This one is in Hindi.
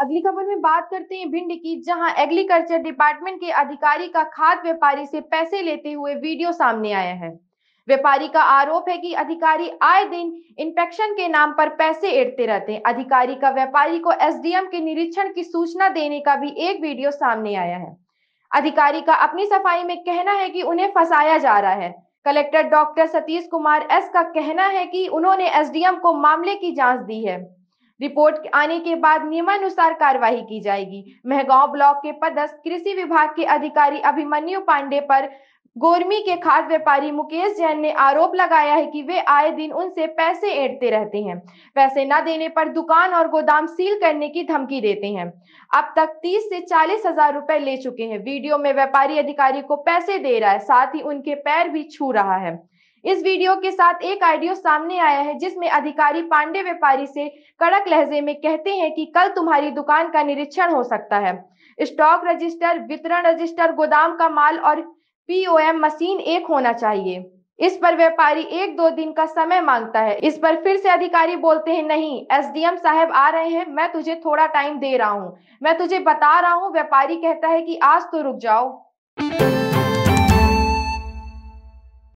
अगली खबर में बात करते हैं भिंड की जहां एग्रीकल्चर डिपार्टमेंट के अधिकारी का खाद व्यापारी से पैसे लेते हुए वीडियो सामने आया है व्यापारी का आरोप है कि अधिकारी आए दिन इंफेक्शन के नाम पर पैसे एड़ते रहते हैं अधिकारी का व्यापारी को एसडीएम के निरीक्षण की सूचना देने का भी एक वीडियो सामने आया है अधिकारी का अपनी सफाई में कहना है कि उन्हें फंसाया जा रहा है collector doctor Satish Kumar S का कहना है कि उन्होंने एसडीएम को मामले की जांच दी है रिपोर्ट आने के बाद नियमानुसार कार्यवाही की जाएगी महगांव ब्लॉक के पदस्थ कृषि विभाग के अधिकारी अभिमन्यु पांडे पर गोरमी के खाद व्यापारी मुकेश जैन ने आरोप लगाया है कि वे आए दिन उनसे पैसे ऐंठते रहते हैं पैसे न देने पर दुकान और गोदाम सील करने की धमकी देते हैं अब तक 30 से चालीस हजार रुपए ले चुके हैं वीडियो में व्यापारी अधिकारी को पैसे दे रहा है साथ ही उनके पैर भी छू रहा है इस वीडियो के साथ एक आइडियो सामने आया है जिसमें अधिकारी पांडे व्यापारी से कड़क लहजे में कहते हैं कि कल तुम्हारी दुकान का निरीक्षण हो सकता है स्टॉक रजिस्टर वितरण रजिस्टर गोदाम का माल और पीओएम मशीन एक होना चाहिए इस पर व्यापारी एक दो दिन का समय मांगता है इस पर फिर से अधिकारी बोलते हैं नहीं एसडीएम साहब आ रहे हैं मैं तुझे थोड़ा टाइम दे रहा हूँ मैं तुझे बता रहा हूँ व्यापारी कहता है कि आज तो रुक जाओ